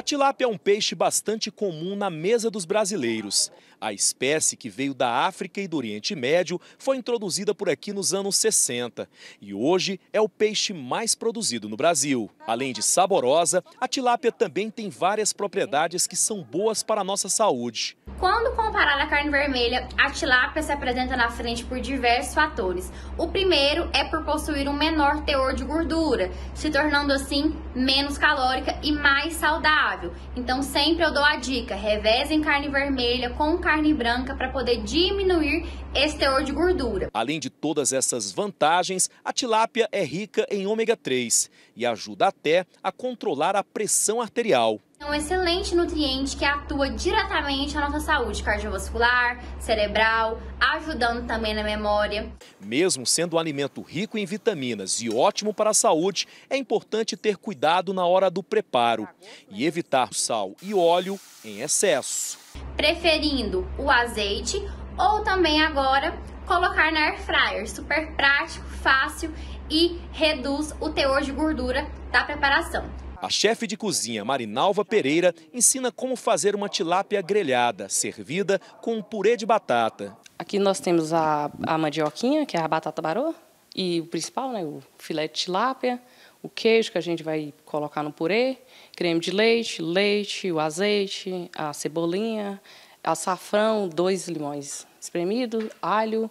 A tilápia é um peixe bastante comum na mesa dos brasileiros. A espécie, que veio da África e do Oriente Médio, foi introduzida por aqui nos anos 60 e hoje é o peixe mais produzido no Brasil. Além de saborosa, a tilápia também tem várias propriedades que são boas para a nossa saúde. Quando comparada à carne vermelha, a tilápia se apresenta na frente por diversos fatores. O primeiro é por possuir um menor teor de gordura, se tornando assim menos calórica e mais saudável. Então sempre eu dou a dica, revezem carne vermelha com carne branca para poder diminuir esse teor de gordura. Além de todas essas vantagens, a tilápia é rica em ômega 3 e ajuda até a controlar a pressão arterial. É um excelente nutriente que atua diretamente na nossa saúde cardiovascular, cerebral, ajudando também na memória. Mesmo sendo um alimento rico em vitaminas e ótimo para a saúde, é importante ter cuidado na hora do preparo e evitar sal e óleo em excesso. Preferindo o azeite ou também agora colocar na air fryer, super prático, fácil e reduz o teor de gordura da preparação. A chefe de cozinha, Marinalva Pereira, ensina como fazer uma tilápia grelhada, servida com um purê de batata. Aqui nós temos a, a mandioquinha, que é a batata barô, e o principal, né, o filé de tilápia, o queijo que a gente vai colocar no purê, creme de leite, leite, o azeite, a cebolinha, açafrão, dois limões espremidos, alho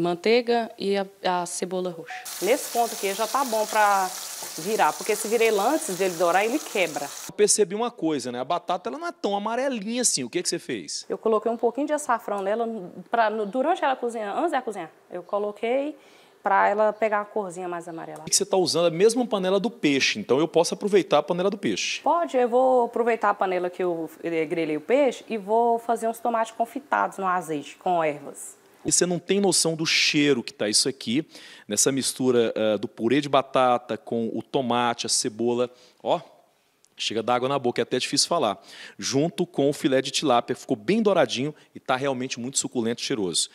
manteiga e a, a cebola roxa. Nesse ponto aqui já tá bom para virar, porque se virei antes dele dourar, ele quebra. Eu percebi uma coisa, né? A batata ela não é tão amarelinha assim. O que, é que você fez? Eu coloquei um pouquinho de açafrão nela pra, durante ela cozinhar, antes dela cozinhar. Eu coloquei para ela pegar a corzinha mais amarela. O que você está usando a é mesma panela do peixe, então eu posso aproveitar a panela do peixe? Pode, eu vou aproveitar a panela que eu eh, grelhei o peixe e vou fazer uns tomates confitados no azeite com ervas. E você não tem noção do cheiro que está isso aqui, nessa mistura uh, do purê de batata com o tomate, a cebola. Ó, chega d'água na boca, é até difícil falar. Junto com o filé de tilápia, ficou bem douradinho e está realmente muito suculento e cheiroso.